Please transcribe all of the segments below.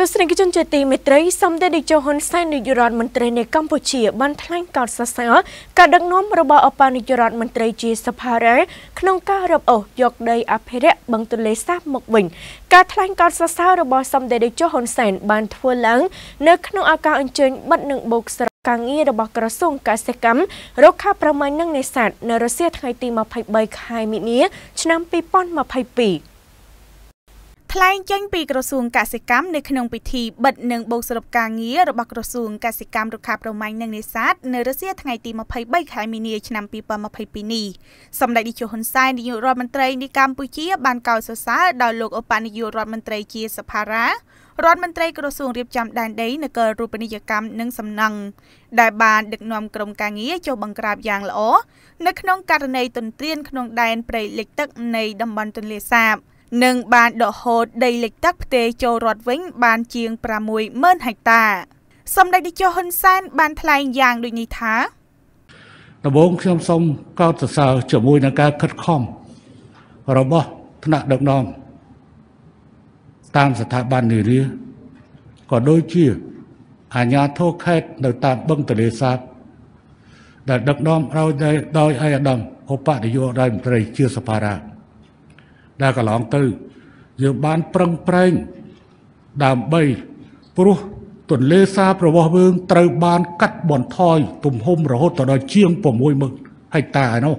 ទស្សនិកជនជាទីមេត្រីសម្តេចនាយកហ៊ុនសែននាយករដ្ឋមន្ត្រីនៃកម្ពុជាបានថ្លែងកោតសរសើរការដឹកនាំរបស់អបានាយករដ្ឋមន្ត្រីជាសភារ៉េក្នុងការរឹបអូសយកដីអភិរក្សបឹងទន្លេសាបមកវិញការថ្លែងកោតសរសើររបស់សម្តេចនាយកហ៊ុនសែនបានធ្វើឡើងនៅក្នុងឱកាសអញ្ជើញបិទនិងបូកស្រការងាររបស់ក្រសួងកសិកម្មរុក្ខាប្រមាញ់និងនេសាទនៅរុស្ស៊ីថ្ងៃទី23ខែមីនាឆ្នាំ2022ថ្លែងចេញពីក្រសួងកសិកម្មនៅក្នុងពិធីបិទនិងបូកសរុបការងាររបស់ក្រសួងកសិកម្មរុក្ខាប្រមាញ់និងនេសាទនៅរសៀលថ្ងៃទី23ខែមីនាឆ្នាំ2022នេះសម្ដេចនាយកហ៊ុនសែននាយករដ្ឋមន្ត្រីនៃកម្ពុជាបានកោតសរសើរដល់លោកឧបនាយករដ្ឋមន្ត្រីជាសភារារដ្ឋមន្ត្រីក្រសួងរៀបចំដែនដីនគររូបនីយកម្មនិងសំណង់ដែលបានដឹកនាំក្រុមការងារចូលបង្ក្រាបយ៉ាងល្អនៅក្នុងករណីទន្ទ្រានក្នុងដែនព្រៃលិចទឹកនៃតំបន់ទន្លេសាប។និងបានដកហូតដីលិចទឹកផ្ទេរចូលរដ្ឋវិញបានជាង60000ហិកតាសម្ដេចនាយកហ៊ុនសែនបានថ្លែងយ៉ាងដូចនេះថាដំបូងខ្ញុំសូមកោតសរសើរជាមួយនឹងការខិតខំរបស់ថ្នាក់ដឹកនាំតាមស្ថាប័ននានាក៏ដូចជាអាជ្ញាធរខេត្តនៅតាមបឹងទន្លេសាបដែលដឹកនាំដោយដោយអាយដាមឧបនាយករដ្ឋមន្ត្រីជាសភារាដែលកន្លងទៅយើងបានប្រឹងប្រែងដើម្បី ព្រោះទន្លេសាបរបស់យើងត្រូវបាន កាត់បន្ថយទំហំរហូតដល់ជាង60000ហិកតាឯនោះ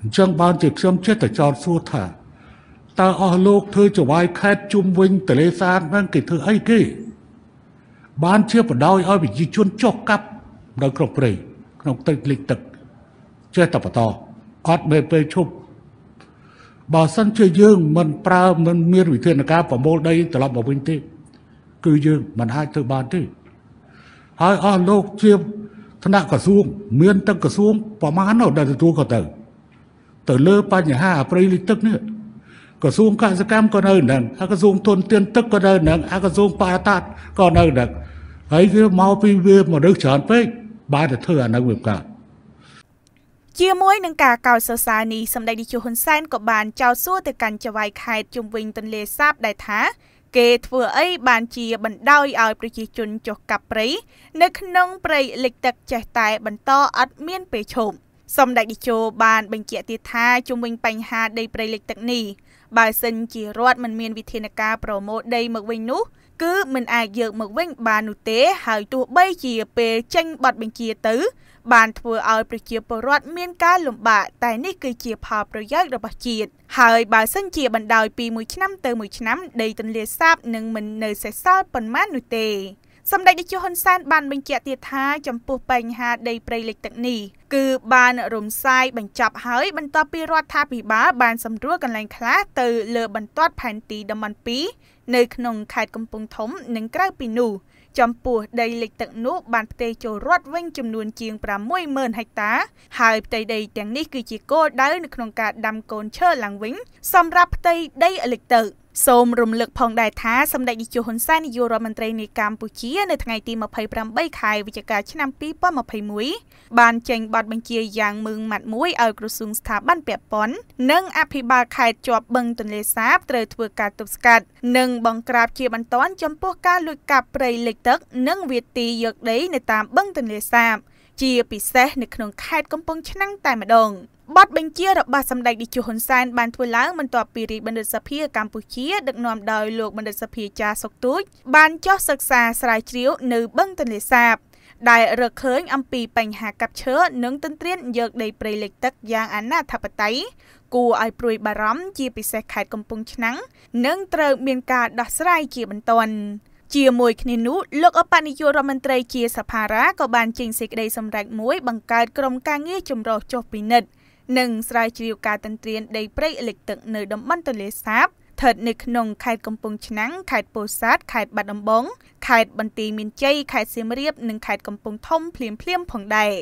អញ្ចឹងបានជាខ្ញុំចេះតែចោទសួរថា តើអស់លោកធ្វើចវាយខេតជុំវិញទន្លេសាបហ្នឹងគេធ្វើអីគេបានជាបដ ாய் ឲ្យប្រជាជនចុះកាប់នៅក្នុងព្រៃក្នុងទឹកលិចទឹកចេះតែបន្តអត់ពេលពេលឈប់បើសិនជាយើងមិនប្រើមិនមានវិធានការប្រមូលដីត្រឡប់មកវិញទេគឺយើងមិនអាចធ្វើបានទេហើយអស់លោកជា ថ្នាក់ក្រសួងមានទឹកក្រសួងប្រមាណនោះដែលទទួលក៏ទៅទៅលើបញ្ហាប្រៃលិចទឹកនេះក្រសួងកសិកម្មក៏នៅនឹងហើយក្រសួងទុនទានទឹកក៏នៅនឹងហើយក្រសួងបរិស្ថានក៏នៅនឹងហើយវាមកពីវាមនុស្សច្រើនពេកបានទៅធ្វើអានឹងវាកើតជាមួយនឹងការកោតសរសើរនេះសម្ដេចនាយកហ៊ុនសែនក៏បានចោទសួរទៅកាន់ចៅហ្វាយខេត្តជុំវិញទន្លេសាបដែរថាគេធ្វើអីបានជាបណ្ដោយឲ្យប្រជាជនចុះកាប់ព្រៃនៅក្នុងព្រៃលិចទឹកចេះតែបន្តអត់មានពេលឈប់សម្ដេចនាយកបានបញ្ជាក់ទៀតថាជុំវិញបញ្ហាដីព្រៃលិចទឹកនេះបើសិនជារដ្ឋមិនមានវិធានការប្រមូលដី មកវិញនោះគឺមិនអាចយកមកវិញ បាននោះទេ ហើយទោះបី ជាពេលចេញប័ណ្ណបញ្ជាទៅបានធ្វើឲ្យប្រជាពលរដ្ឋមានការលំបាកតែនេះគឺជាផលប្រយោជន៍របស់ជាតិហើយបើសិនជាបណ្ដោយពីមួយឆ្នាំទៅមួយឆ្នាំ ដីទន្លេសាបនឹងមិននៅសេសសល់ប៉ុន្មាននោះទេសម្ដេចនាយកហ៊ុនសែនបានបញ្ជាក់ទៀតថា ចំពោះបញ្ហាដីព្រៃលិចទឹកនេះគឺបានរំសាយបញ្ចប់ហើយ បន្ទាប់ពីរដ្ឋាភិបាលបានសម្រួលកន្លែងខ្លះទៅ លើបន្ទាត់ផែនទីតំបន់2នៅ ក្នុងខេត្តកំពង់ធំ និងក្រៅពីនោះចំពោះដីលិចទឹកនោះបានផ្ទេរចូលរដ្ឋវិញចំនួនជាង60000ហិកតា ហើយផ្ទៃដីទាំងនេះគឺជាគោលដៅនៅក្នុងការដាំកូនឈើឡើងវិញសម្រាប់ផ្ទៃដីលិចទឹក។សូមរំលឹកផងដែរថាសម្ដេចនាយកហ៊ុនសែននាយករដ្ឋមន្ត្រីនៃកម្ពុជា នៅថ្ងៃទី28ខែវិច្ឆិកាឆ្នាំ2021បានចេញបទបញ្ជាយ៉ាងម៉ឺងម៉ាត់មួយឲ្យក្រសួងស្ថាប័នពាក់ព័ន្ធនិង អភិបាលខេត្តជាប់បឹងទន្លេសាបត្រូវធ្វើការទប់ស្កាត់និងបង្ក្រាបជាបន្ទាន់ចំពោះការលួចកាប់ព្រៃលិចទឹក និងវាទីយកដីនៅតាមបឹងទន្លេសាប។ជាពិសេសនៅក្នុងខេត្តកំពង់ឆ្នាំងតែម្ដងបទបញ្ជារបស់សម្ដេចតេជោហ៊ុនសែនបានធ្វើឡើងបន្ទាប់ពីរាជបណ្ឌិតសភាកម្ពុជាដឹកនាំដោយលោកបណ្ឌិតសភាចាសុកទូចបានចុះសិក្សាស្រាវជ្រាវ នៅបឹងទន្លេសាបដែលរកឃើញអំពីបញ្ហាកាប់ឈើនិងទន្ទ្រានយកដីព្រៃលិចទឹកយ៉ាងអនាធបត័យគួរឲ្យព្រួយបារម្ភជាពិសេសខេត្តកំពង់ឆ្នាំងនិងត្រូវមានការដោះស្រាយជាបន្ទាន់ជាមួយគ្នានោះលោកអបនយោរដ្ឋមន្ត្រីជាសភារាក៏បានចេញសេចក្តីសម្រេចមួយ បង្កើតក្រុមការងារចម្រុះចុះពិនិត្យនិងស្រាវជ្រាវការទន្ទ្រានដីព្រៃអេលិចទឹកនៅតំបន់ទន្លេសាបស្ថិតនៅក្នុងខេត្តកំពង់ឆ្នាំងខេត្តពោធិ៍សាត់ខេត្តបាត់ដំបងខេត្តបន្ទាយមានជ័យខេត្តសៀមរាប និងខេត្តកំពង់ធំភ្លាមៗផងដែរ